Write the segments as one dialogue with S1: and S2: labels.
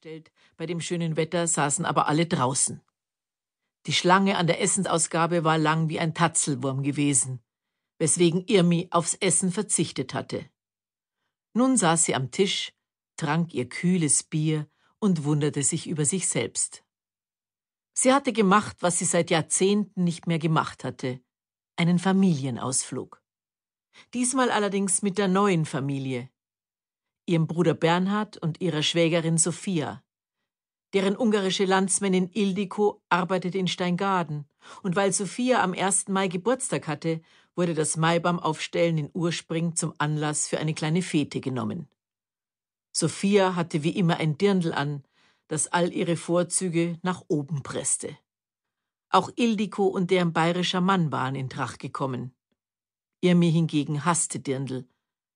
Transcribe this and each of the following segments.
S1: gestellt, bei dem schönen Wetter saßen aber alle draußen. Die Schlange an der Essensausgabe war lang wie ein Tatzelwurm gewesen, weswegen Irmi aufs Essen verzichtet hatte. Nun saß sie am Tisch, trank ihr kühles Bier und wunderte sich über sich selbst. Sie hatte gemacht, was sie seit Jahrzehnten nicht mehr gemacht hatte, einen Familienausflug. Diesmal allerdings mit der neuen Familie, ihrem Bruder Bernhard und ihrer Schwägerin Sophia. Deren ungarische Landsmännin Ildiko arbeitet in Steingaden. Und weil Sophia am 1. Mai Geburtstag hatte, wurde das Mai Aufstellen in Urspring zum Anlass für eine kleine Fete genommen. Sophia hatte wie immer ein Dirndl an, das all ihre Vorzüge nach oben presste. Auch Ildiko und deren bayerischer Mann waren in Tracht gekommen. Irmi hingegen hasste Dirndl,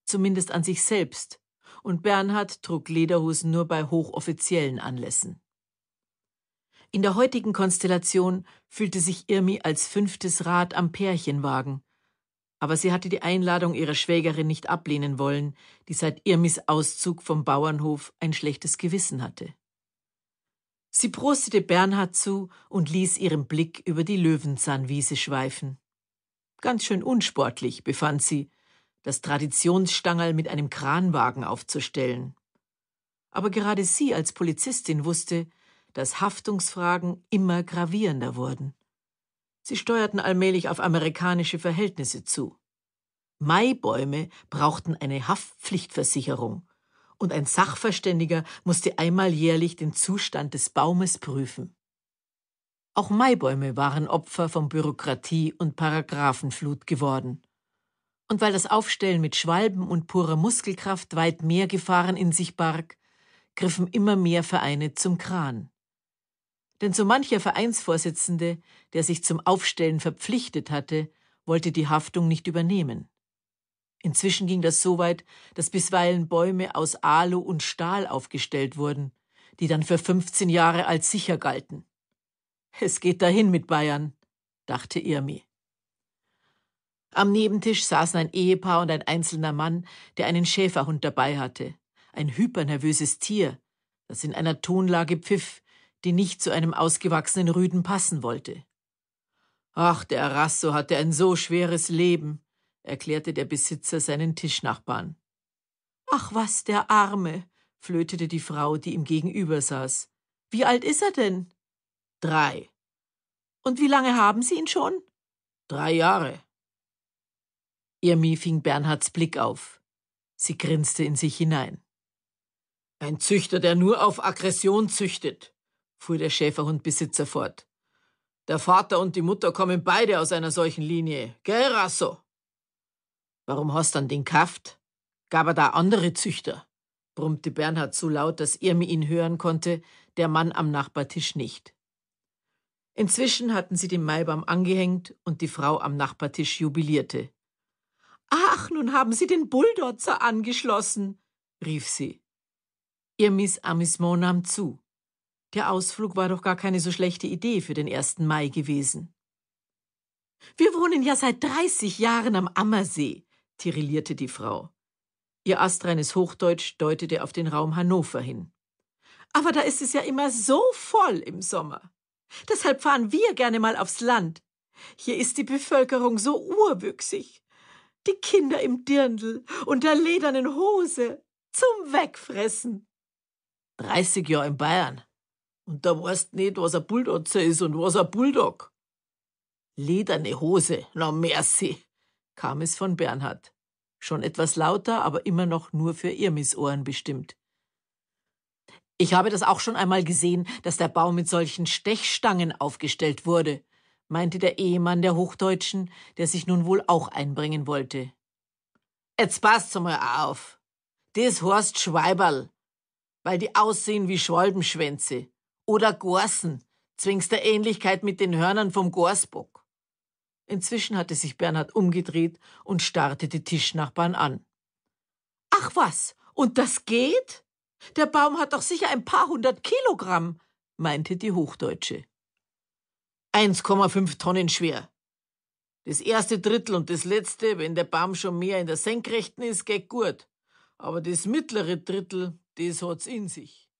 S1: zumindest an sich selbst und Bernhard trug Lederhosen nur bei hochoffiziellen Anlässen. In der heutigen Konstellation fühlte sich Irmi als fünftes Rad am Pärchenwagen, aber sie hatte die Einladung ihrer Schwägerin nicht ablehnen wollen, die seit Irmis Auszug vom Bauernhof ein schlechtes Gewissen hatte. Sie prostete Bernhard zu und ließ ihren Blick über die Löwenzahnwiese schweifen. Ganz schön unsportlich, befand sie, das Traditionsstangerl mit einem Kranwagen aufzustellen. Aber gerade sie als Polizistin wusste, dass Haftungsfragen immer gravierender wurden. Sie steuerten allmählich auf amerikanische Verhältnisse zu. Maibäume brauchten eine Haftpflichtversicherung und ein Sachverständiger musste einmal jährlich den Zustand des Baumes prüfen. Auch Maibäume waren Opfer von Bürokratie und Paragraphenflut geworden und weil das Aufstellen mit Schwalben und purer Muskelkraft weit mehr Gefahren in sich barg, griffen immer mehr Vereine zum Kran. Denn so mancher Vereinsvorsitzende, der sich zum Aufstellen verpflichtet hatte, wollte die Haftung nicht übernehmen. Inzwischen ging das so weit, dass bisweilen Bäume aus Alu und Stahl aufgestellt wurden, die dann für 15 Jahre als sicher galten. Es geht dahin mit Bayern, dachte Irmi. Am Nebentisch saßen ein Ehepaar und ein einzelner Mann, der einen Schäferhund dabei hatte. Ein hypernervöses Tier, das in einer Tonlage pfiff, die nicht zu einem ausgewachsenen Rüden passen wollte. Ach, der Arasso hatte ein so schweres Leben, erklärte der Besitzer seinen Tischnachbarn. Ach was, der Arme, flötete die Frau, die ihm gegenüber saß. Wie alt ist er denn? Drei. Und wie lange haben Sie ihn schon? Drei Jahre. Irmi fing Bernhards Blick auf. Sie grinste in sich hinein. Ein Züchter, der nur auf Aggression züchtet, fuhr der Schäferhundbesitzer fort. Der Vater und die Mutter kommen beide aus einer solchen Linie. Gell, Rasso? Warum hast dann den Kraft? Gab er da andere Züchter? brummte Bernhard so laut, dass Irmi ihn hören konnte, der Mann am Nachbartisch nicht. Inzwischen hatten sie den Maibaum angehängt und die Frau am Nachbartisch jubilierte. Ach, nun haben Sie den Bulldozer angeschlossen, rief sie. Ihr Missamissement nahm zu. Der Ausflug war doch gar keine so schlechte Idee für den 1. Mai gewesen. Wir wohnen ja seit 30 Jahren am Ammersee, tirillierte die Frau. Ihr astreines Hochdeutsch deutete auf den Raum Hannover hin. Aber da ist es ja immer so voll im Sommer. Deshalb fahren wir gerne mal aufs Land. Hier ist die Bevölkerung so urwüchsig die Kinder im Dirndl und der ledernen Hose zum Wegfressen. 30 Jahre in Bayern. Und da weißt nicht, was ein Bulldotzer ist und was ein Bulldog. Lederne Hose, na merci, kam es von Bernhard. Schon etwas lauter, aber immer noch nur für Irmisohren bestimmt. Ich habe das auch schon einmal gesehen, dass der Baum mit solchen Stechstangen aufgestellt wurde meinte der Ehemann der Hochdeutschen, der sich nun wohl auch einbringen wollte. Jetzt passt's mal auf. Das heißt Schweiberl, weil die aussehen wie Schwalbenschwänze. Oder Gorsen, zwingst der Ähnlichkeit mit den Hörnern vom Gorsbock. Inzwischen hatte sich Bernhard umgedreht und starrte die Tischnachbarn an. Ach was, und das geht? Der Baum hat doch sicher ein paar hundert Kilogramm, meinte die Hochdeutsche. 1,5 Tonnen schwer. Das erste Drittel und das letzte, wenn der Baum schon mehr in der Senkrechten ist, geht gut. Aber das mittlere Drittel, das hat's in sich.